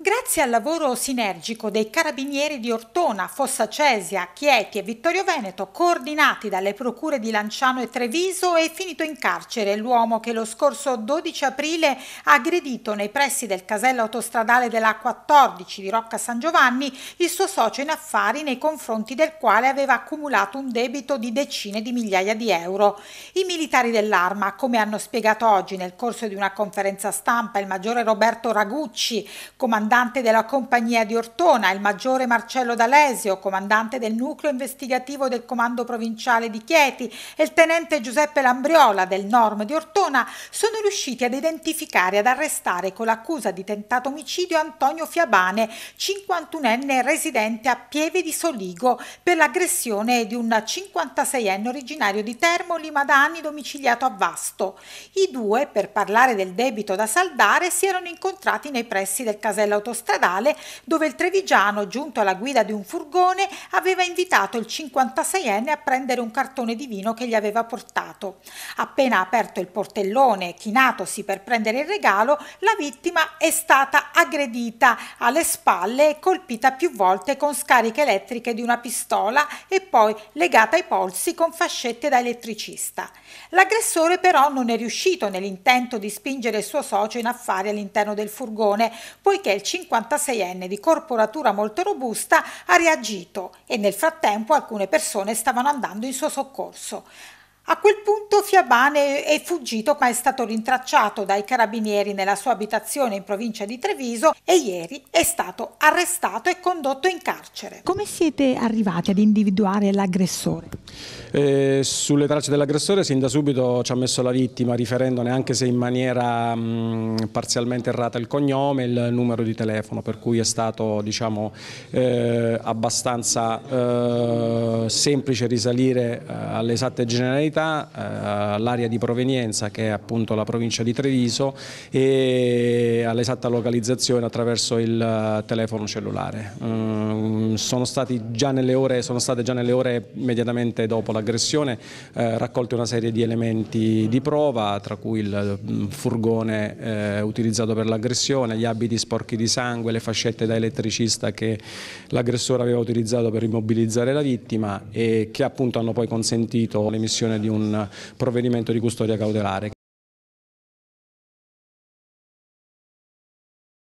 Grazie al lavoro sinergico dei carabinieri di Ortona, Fossa Cesia, Chieti e Vittorio Veneto, coordinati dalle procure di Lanciano e Treviso, è finito in carcere l'uomo che lo scorso 12 aprile ha aggredito nei pressi del casello autostradale della 14 di Rocca San Giovanni il suo socio in affari nei confronti del quale aveva accumulato un debito di decine di migliaia di euro. I militari dell'arma, come hanno spiegato oggi nel corso di una conferenza stampa il maggiore Roberto Ragucci, comandante comandante della compagnia di Ortona, il maggiore Marcello D'Alesio, comandante del nucleo investigativo del comando provinciale di Chieti e il tenente Giuseppe Lambriola del Norm di Ortona sono riusciti ad identificare e ad arrestare con l'accusa di tentato omicidio Antonio Fiabane, 51enne residente a Pieve di Soligo, per l'aggressione di un 56enne originario di Termoli ma da anni domiciliato a Vasto. I due, per parlare del debito da saldare, si erano incontrati nei pressi del casello autostradale dove il trevigiano, giunto alla guida di un furgone, aveva invitato il 56enne a prendere un cartone di vino che gli aveva portato. Appena aperto il portellone, chinatosi per prendere il regalo, la vittima è stata aggredita alle spalle e colpita più volte con scariche elettriche di una pistola e poi legata ai polsi con fascette da elettricista. L'aggressore però non è riuscito nell'intento di spingere il suo socio in affari all'interno del furgone, poiché il 56enne di corporatura molto robusta ha reagito e nel frattempo alcune persone stavano andando in suo soccorso. A quel punto Fiabane è fuggito ma è stato rintracciato dai carabinieri nella sua abitazione in provincia di Treviso e ieri è stato arrestato e condotto in carcere. Come siete arrivati ad individuare l'aggressore? Eh, sulle tracce dell'aggressore sin da subito ci ha messo la vittima riferendone anche se in maniera mh, mm, parzialmente errata il cognome e il numero di telefono per cui è stato diciamo, eh, abbastanza eh, semplice risalire eh, alle esatte generalità, eh, all'area di provenienza che è appunto la provincia di Treviso e all'esatta localizzazione attraverso il eh, telefono cellulare. Mm, sono, già ore, sono state già nelle ore immediatamente dopo l'aggressione eh, raccolte una serie di elementi di prova, tra cui il mm, furgone eh, utilizzato per l'aggressione, gli abiti sporchi di sangue, le fascette da elettricista che l'aggressore aveva utilizzato per immobilizzare la vittima e che appunto hanno poi consentito l'emissione di un eh, provvedimento di custodia cautelare.